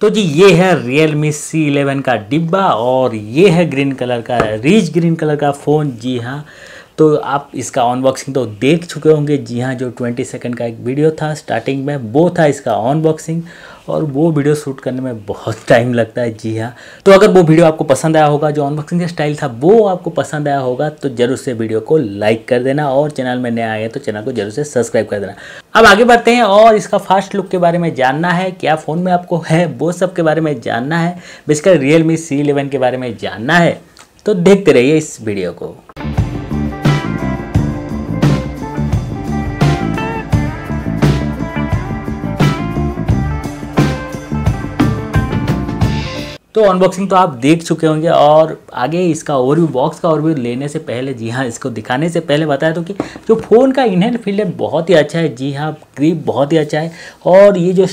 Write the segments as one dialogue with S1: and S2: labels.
S1: तो जी ये है Realme C11 का डिब्बा और ये है ग्रीन कलर का रिच ग्रीन कलर का फ़ोन जी हाँ तो आप इसका अनबॉक्सिंग तो देख चुके होंगे जी हाँ जो 20 सेकंड का एक वीडियो था स्टार्टिंग में वो था इसका अनबॉक्सिंग और वो वीडियो शूट करने में बहुत टाइम लगता है जी हाँ तो अगर वो वीडियो आपको पसंद आया होगा जो अनबॉक्सिंग का स्टाइल था वो आपको पसंद आया होगा तो जरूर से वीडियो को लाइक कर देना और चैनल में नया आए तो चैनल को जरूर से सब्सक्राइब कर देना अब आगे बढ़ते हैं और इसका फास्ट लुक के बारे में जानना है क्या फ़ोन में आपको है वो सब के बारे में जानना है basically Realme C eleven के बारे में जानना है तो देखते रहिए इस वीडियो को तो अनबॉक्सिंग तो आप देख चुके होंगे और आगे इसका ओवरव्यू बॉक्स का ओवरव्यू लेने से पहले जी हाँ इसको दिखाने से पहले बताया तो कि जो फ़ोन का इनहैंड फील्ड है बहुत ही अच्छा है जी हाँ क्रीप बहुत ही अच्छा है और ये जो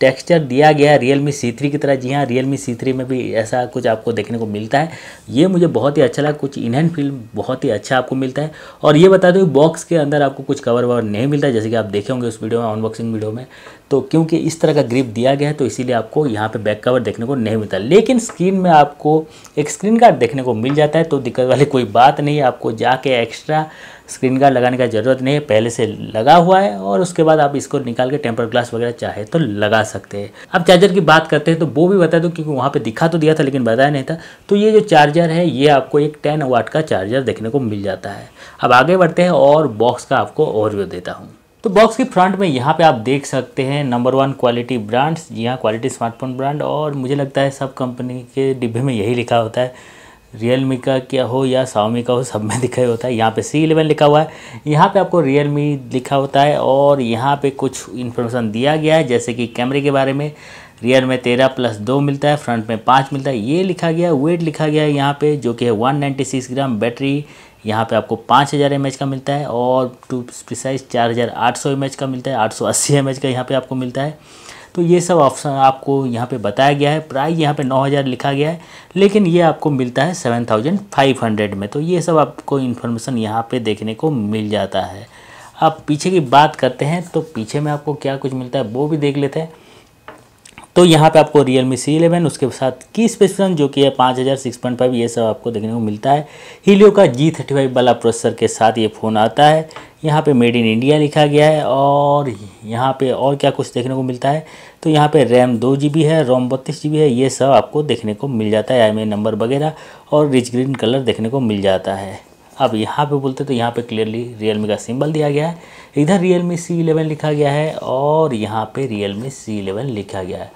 S1: टेक्सचर दिया गया है रियल मी सी थ्री की तरह जी हाँ रियल मी सी थ्री में भी ऐसा कुछ आपको देखने को मिलता है ये मुझे बहुत ही अच्छा लगा कुछ इनहैंड फील बहुत ही अच्छा आपको मिलता है और ये बता दूँ बॉक्स के अंदर आपको कुछ कवर ववर नहीं मिलता है जैसे कि आप देखे होंगे उस वीडियो में अनबॉक्सिंग वीडियो में तो क्योंकि इस तरह का ग्रिप दिया गया है तो इसीलिए आपको यहाँ पे बैक कवर देखने को नहीं मिलता लेकिन स्क्रीन में आपको एक स्क्रीन गार्ड देखने को मिल जाता है तो दिक्कत वाली कोई बात नहीं आपको जाके एक्स्ट्रा स्क्रीन गार्ड लगाने का ज़रूरत नहीं है पहले से लगा हुआ है और उसके बाद आप इसको निकाल के टेम्पर ग्लास वगैरह चाहे तो लगा सकते हैं अब चार्जर की बात करते हैं तो वो भी बता दूँ क्योंकि वहाँ पे दिखा तो दिया था लेकिन बताया नहीं था तो ये जो चार्जर है ये आपको एक टेन वाट का चार्जर देखने को मिल जाता है अब आगे बढ़ते हैं और बॉक्स का आपको ओवरव्यू देता हूँ तो बॉक्स की फ्रंट में यहाँ पे आप देख सकते हैं नंबर वन क्वालिटी ब्रांड्स जी हाँ क्वालिटी स्मार्टफोन ब्रांड और मुझे लगता है सब कंपनी के डिब्बे में यही लिखा होता है रियल मी का क्या हो या सावमी का हो सब में दिखाई होता है यहाँ पे सी इलेवन लिखा हुआ है यहाँ पे आपको रियल मी लिखा होता है और यहाँ पे कुछ इन्फॉर्मेशन दिया गया है जैसे कि कैमरे के बारे में रियर में तेरह प्लस दो मिलता है फ्रंट में पाँच मिलता है ये लिखा गया वेट लिखा गया है यहाँ पे जो कि है one ninety six gram battery यहाँ पे आपको पाँच हज़ार एम का मिलता है और टू प्रिसाइज चार हज़ार आठ सौ एम का मिलता है आठ सौ अस्सी एम का यहाँ पे आपको मिलता है तो ये सब ऑप्शन आपको यहाँ पे बताया गया है प्राइस यहाँ पे 9000 लिखा गया है लेकिन ये आपको मिलता है 7500 में तो ये सब आपको इन्फॉर्मेशन यहाँ पे देखने को मिल जाता है अब पीछे की बात करते हैं तो पीछे में आपको क्या कुछ मिलता है वो भी देख लेते हैं तो यहाँ पे आपको रियल मी सी इलेवन उसके साथ की स्पेसिफिकेशन जो कि है पाँच हज़ार सिक्स पॉइंट फाइव ये सब आपको देखने को मिलता है हीलियो का जी थर्टी फाइव वाला प्रोसेसर के साथ ये फ़ोन आता है यहाँ पे मेड इन इंडिया लिखा गया है और यहाँ पे और क्या कुछ देखने को मिलता है तो यहाँ पे रैम दो जी बी है रोम बत्तीस जी बी है ये सब आपको देखने को मिल जाता है आई नंबर वगैरह और रिच ग्रीन कलर देखने को मिल जाता है अब यहाँ पे बोलते तो यहाँ पे क्लियरली रियल का सिंबल दिया गया है इधर रियल मी सी इलेवन लिखा गया है और यहाँ पे मी सी इलेवन लिखा गया है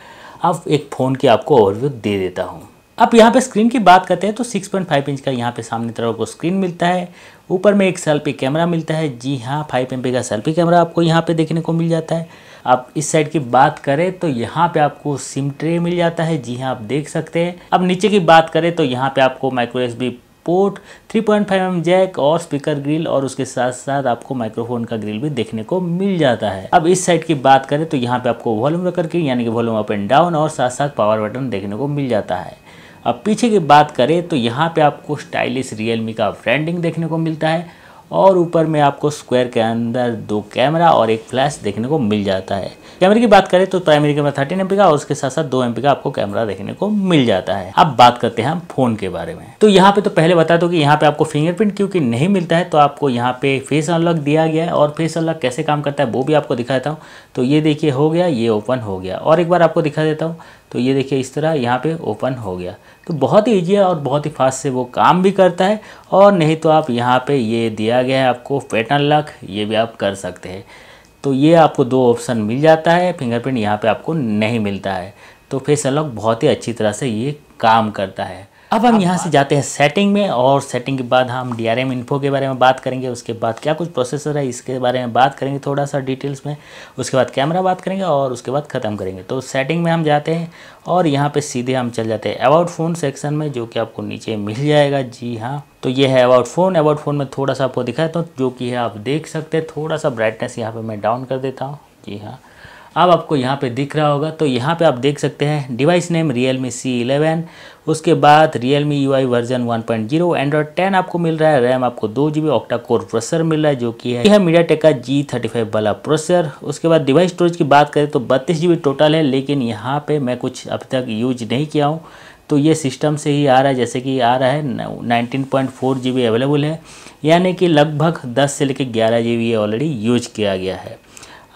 S1: अब एक फ़ोन की आपको ओवरव्यू दे देता हूँ अब यहाँ पे स्क्रीन की बात करते हैं तो 6.5 इंच का यहाँ पे सामने तरफ आपको स्क्रीन मिलता है ऊपर में एक सेल्फी कैमरा मिलता है जी हाँ फाइव एम का सेल्फी कैमरा आपको यहाँ पे देखने को मिल जाता है आप इस साइड की बात करें तो यहाँ पे आपको सिम ट्रे मिल जाता है जी हाँ आप देख सकते हैं अब नीचे की बात करें तो यहाँ पे आपको micro S port 3.5 point mm jack और स्पीकर ग्रिल और उसके साथ साथ आपको माइक्रोफोन का ग्रिल भी देखने को मिल जाता है अब इस साइड की बात करें तो यहाँ पे आपको वॉल्यूम रखकर के यानी कि वॉल्यूम अप एंड डाउन और साथ साथ पावर बटन देखने को मिल जाता है अब पीछे की बात करें तो यहाँ पे आपको स्टाइलिश रियलमी का ब्रांडिंग देखने को मिलता है और ऊपर में आपको स्क्वायर के अंदर दो कैमरा और एक फ्लैश देखने को मिल जाता है कैमरे की बात करें तो प्राइमरी कैमरा थर्टीन एमपी का और उसके साथ साथ दो एमपी का आपको कैमरा देखने को मिल जाता है अब बात करते हैं हम फोन के बारे में तो यहाँ पे तो पहले बता दो कि यहाँ पे आपको फिंगरप्रिंट क्योंकि नहीं मिलता है तो आपको यहाँ पे फेस अनलॉक दिया गया है और फेस अनलॉक कैसे काम करता है वो भी आपको दिखाता हूँ तो ये देखिए हो गया ये ओपन हो गया और एक बार आपको दिखा देता हूँ तो ये देखिए इस तरह यहाँ पे ओपन हो गया तो बहुत ही ईजी है और बहुत ही फास्ट से वो काम भी करता है और नहीं तो आप यहाँ पे ये दिया गया है आपको पैटर्न लक ये भी आप कर सकते हैं तो ये आपको दो ऑप्शन मिल जाता है फिंगरप्रिंट यहाँ पे आपको नहीं मिलता है तो फेस अनलॉक बहुत ही अच्छी तरह से ये काम करता है अब हम यहाँ से जाते हैं सेटिंग में और सेटिंग के बाद हम डी आर एम इन्फो के बारे में बात करेंगे उसके बाद क्या कुछ प्रोसेसर है इसके बारे में बात करेंगे थोड़ा सा डिटेल्स में उसके बाद कैमरा बात करेंगे और उसके बाद ख़त्म करेंगे तो सेटिंग में हम जाते हैं और यहाँ पे सीधे हम चल जाते हैं अबाउट फ़ोन सेक्शन में जो कि आपको नीचे मिल जाएगा जी हाँ तो ये है अबाउट फ़ोन अबाउट फ़ोन में थोड़ा सा आपको दिखाया तो जो कि है आप देख सकते हैं थोड़ा सा ब्राइटनेस यहाँ पर मैं डाउन कर देता हूँ जी हाँ अब आपको यहाँ पे दिख रहा होगा तो यहाँ पे आप देख सकते हैं device name Realme C eleven उसके बाद रियल मी यू आई वर्जन 1.0 एंड्रॉयड टेन आपको मिल रहा है रैम आपको दो G B octa core processor मिल रहा है जो कि है यह मीडिया टेक का जी थर्टी फाइव वाला प्रोसेसर उसके बाद डिवाइस स्टोरेज की बात करें तो बत्तीस जी बी टोटल है लेकिन यहाँ पर मैं कुछ अब तक यूज नहीं किया हूँ तो ये सिस्टम से ही आ रहा है जैसे कि आ रहा है nineteen point four G B available है यानी कि लगभग दस से लेकर ग्यारह जी बी ऑलरेडी यूज किया गया है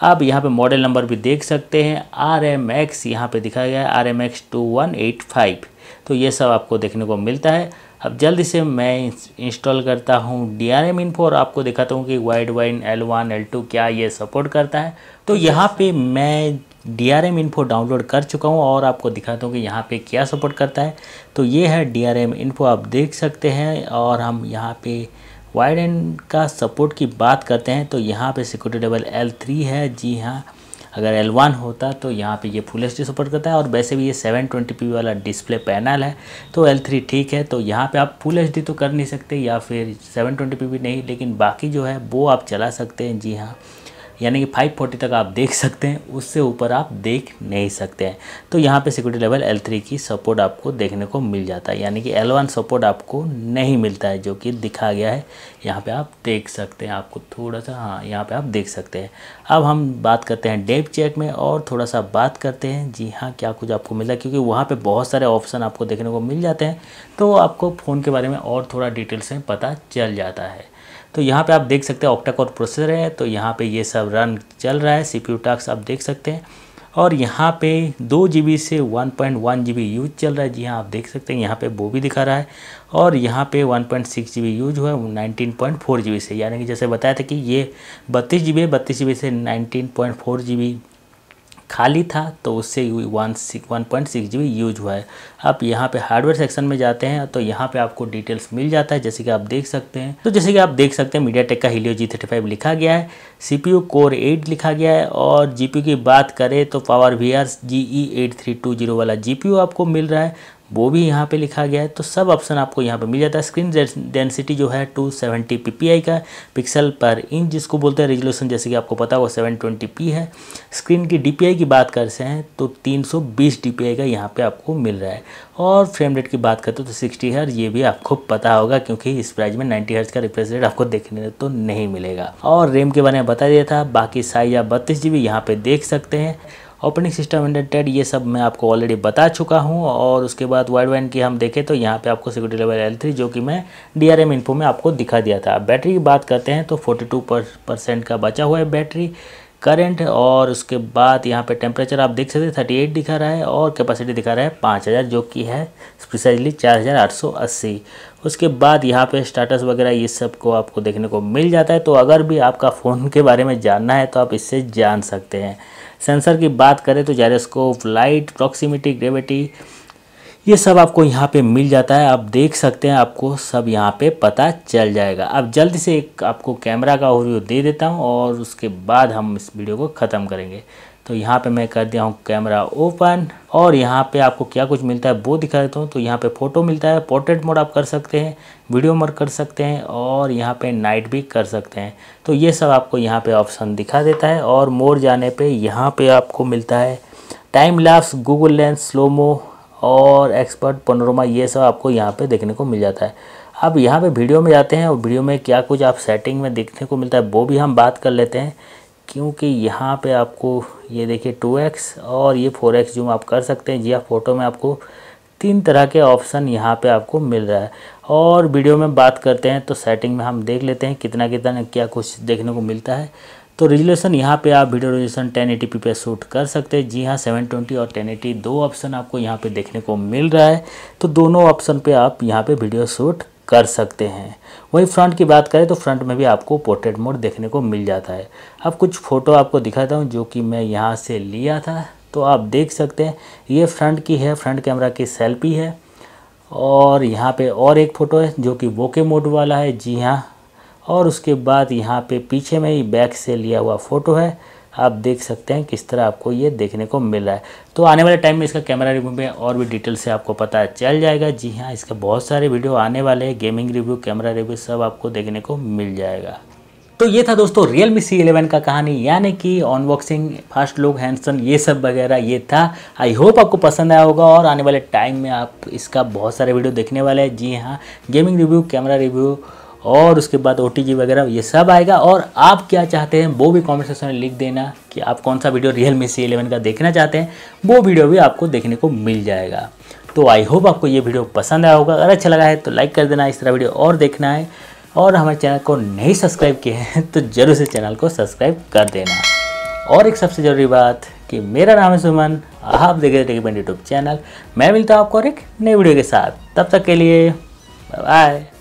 S1: आप यहाँ पे मॉडल नंबर भी देख सकते हैं आर एम एक्स यहाँ पर दिखाया गया है R M X two one eight five तो ये सब आपको देखने को मिलता है अब जल्दी से मैं इंस्टॉल करता हूँ डी आर एम इनफो और आपको दिखाता हूँ कि Widevine L one L two क्या ये सपोर्ट करता है तो यहाँ पे मैं D R M info download कर चुका हूँ और आपको दिखाता हूँ कि यहाँ पे क्या सपोर्ट करता है तो ये है डी आर एम इनफो आप देख सकते हैं और हम यहाँ पे वाइड एंड का सपोर्ट की बात करते हैं तो यहाँ पे सिक्योरिटी लेवल एल थ्री है जी हाँ अगर एल वन होता तो यहाँ पे ये फुल एच सपोर्ट करता है और वैसे भी ये सेवन ट्वेंटी पी वाला डिस्प्ले पैनल है तो एल थ्री ठीक है तो यहाँ पे आप फुल एच तो कर नहीं सकते या फिर सेवन ट्वेंटी पी भी नहीं लेकिन बाकी जो है वो आप चला सकते हैं जी हाँ यानी कि फाइव फोर्टी तक आप देख सकते हैं उससे ऊपर आप देख नहीं सकते हैं तो यहाँ पे सिक्योरिटी लेवल L3 की सपोर्ट आपको देखने को मिल जाता है यानी कि L1 सपोर्ट आपको नहीं मिलता है जो कि दिखा गया है यहाँ पे आप देख सकते हैं आपको थोड़ा सा हाँ यहाँ पे आप देख सकते हैं अब हम बात करते हैं डेप चेक में और थोड़ा सा बात करते हैं जी हाँ क्या कुछ आपको मिला क्योंकि वहाँ पर बहुत सारे ऑप्शन आपको देखने को मिल जाते हैं तो आपको फ़ोन के बारे में और थोड़ा डिटेल से पता चल जाता है तो यहाँ पे आप देख सकते हैं ऑक्टा कोर प्रोसेसर है तो यहाँ पे ये सब रन चल रहा है सीपीयू टास्क आप देख सकते हैं और यहाँ पे दो जी से one point one G use चल रहा है जी हाँ आप देख सकते हैं यहाँ पे वो भी दिखा रहा है और यहाँ पे one point six G use हुआ है नाइनटीन पॉइंट फोर जी से यानी कि जैसे बताया था कि ये बत्तीस जी बत्तीस जी से नाइनटीन पॉइंट फोर जी खाली था तो उससे one one point six G use हुआ है आप यहाँ पे हार्डवेयर सेक्शन में जाते हैं तो यहाँ पे आपको डिटेल्स मिल जाता है जैसे कि आप देख सकते हैं तो जैसे कि आप देख सकते हैं मीडिया टेक का हीलियो जी थर्टी फाइव लिखा गया है C P U core eight लिखा गया है और जी पी यू की बात करें तो power V R G E eight three two zero वाला जी पी यू आपको मिल रहा है वो भी यहाँ पे लिखा गया है तो सब ऑप्शन आपको यहाँ पे मिल जाता है स्क्रीन डेंसिटी जो है 270 ppi का पिक्सल पर इंच जिसको बोलते हैं रेजोल्यूशन जैसे कि आपको पता है वो 720p है स्क्रीन की डी की बात करते हैं तो 320 dpi का यहाँ पे आपको मिल रहा है और फ्रेम रेट की बात करते हो तो 60 हर्ज ये भी आपको पता होगा क्योंकि इस प्राइस में नाइन्टी हर्ज का रिफ्रेश रेट आपको देखने तो नहीं मिलेगा और रेम के बारे में बता दिया था बाकी साइज आप बत्तीस जी बी यहाँ पर देख सकते हैं ओपनिंग सिस्टम इंडेटेड ये सब मैं आपको ऑलरेडी बता चुका हूँ और उसके बाद वाइड वाइन की हम देखें तो यहाँ पे आपको सिक्योरिटी लेवल एल थ्री जो कि मैं डी आर एम इन्फो में आपको दिखा दिया था बैटरी की बात करते हैं तो फोर्टी टू परसेंट का बचा हुआ है बैटरी करंट और उसके बाद यहाँ पे टेम्परेचर आप देख सकते हैं थर्टी एट दिखा रहा है और कैपेसिटी दिखा रहा है पाँच हज़ार जो कि है स्पेशली चार हज़ार आठ सौ अस्सी उसके बाद यहाँ पे स्टाटस वगैरह ये सब को आपको देखने को मिल जाता है तो अगर भी आपका फ़ोन के बारे में जानना है तो आप इससे जान सकते हैं सेंसर की बात करें तो जायरोस्कोप लाइट प्रॉक्सिमिटी ग्रेविटी ये सब आपको यहाँ पे मिल जाता है आप देख सकते हैं आपको सब यहाँ पे पता चल जाएगा अब जल्दी से एक आपको कैमरा का ओवरव्यू दे देता हूँ और उसके बाद हम इस वीडियो को ख़त्म करेंगे तो यहाँ पे मैं कर दिया हूँ कैमरा ओपन और यहाँ पे आपको क्या कुछ मिलता है वो दिखा देता हूँ तो यहाँ पे फ़ोटो मिलता है पोर्ट्रेट मोड आप कर सकते हैं वीडियो मोड कर सकते हैं और यहाँ पे नाइट भी कर सकते हैं तो ये सब आपको यहाँ पे ऑप्शन दिखा देता है और मोर जाने पे यहाँ पे आपको मिलता है time lapse Google Lens slomo और एक्सपर्ट पनोरमा ये सब आपको यहाँ पर देखने को मिल जाता है अब यहाँ पर वीडियो में जाते हैं और वीडियो में क्या कुछ आप सेटिंग में देखने को मिलता है वो भी हम बात कर लेते हैं क्योंकि यहाँ पे आपको ये देखिए टू एक्स और ये फोर एक्स जूम आप कर सकते हैं जी आप हाँ, फोटो में आपको तीन तरह के ऑप्शन यहाँ पे आपको मिल रहा है और वीडियो में बात करते हैं तो सेटिंग में हम देख लेते हैं कितना कितना क्या कुछ देखने को मिलता है तो रेजोल्यूशन यहाँ पे आप वीडियो रेजोल्यूशन 1080p पे शूट कर सकते हैं जी हाँ 720 और 1080 दो ऑप्शन आपको यहाँ पे देखने को मिल रहा है तो दोनों ऑप्शन पे आप यहाँ पे वीडियो शूट कर सकते हैं वहीं फ्रंट की बात करें तो फ्रंट में भी आपको पोर्ट्रेट मोड देखने को मिल जाता है अब कुछ फ़ोटो आपको दिखाता हूँ जो कि मैं यहाँ से लिया था तो आप देख सकते हैं ये फ्रंट की है फ्रंट कैमरा की सेल्फी है और यहाँ पे और एक फ़ोटो है जो कि वोके मोड वाला है जी हाँ और उसके बाद यहाँ पे पीछे में ही बैक से लिया हुआ फ़ोटो है आप देख सकते हैं किस तरह आपको ये देखने को मिल रहा है तो आने वाले टाइम में इसका कैमरा रिव्यू में और भी डिटेल से आपको पता चल जाएगा जी हाँ इसके बहुत सारे वीडियो आने वाले हैं गेमिंग रिव्यू कैमरा रिव्यू सब आपको देखने को मिल जाएगा तो ये था दोस्तों रियल मी सी इलेवन का कहानी यानी कि अनबॉक्सिंग फास्ट लुक हैंडसन ये सब वगैरह ये था आई होप आपको पसंद आया होगा और आने वाले टाइम में आप इसका बहुत सारे वीडियो देखने वाले हैं जी हाँ गेमिंग रिव्यू कैमरा रिव्यू और उसके बाद ओ वगैरह ये सब आएगा और आप क्या चाहते हैं वो भी कॉमेंट सेक्शन में लिख देना कि आप कौन सा video Realme C eleven का देखना चाहते हैं वो वीडियो भी आपको देखने को मिल जाएगा तो आई होप आपको ये वीडियो पसंद आया होगा अगर अच्छा लगा है तो लाइक कर देना इस तरह वीडियो और देखना है और हमारे चैनल को नहीं सब्सक्राइब किए हैं तो ज़रूर से चैनल को सब्सक्राइब कर देना और एक सबसे ज़रूरी बात कि मेरा नाम है सुमन आप देख रहे टेकबैंड यूट्यूब चैनल मैं मिलता हूँ आपको और एक नई वीडियो के साथ तब तक के लिए बाय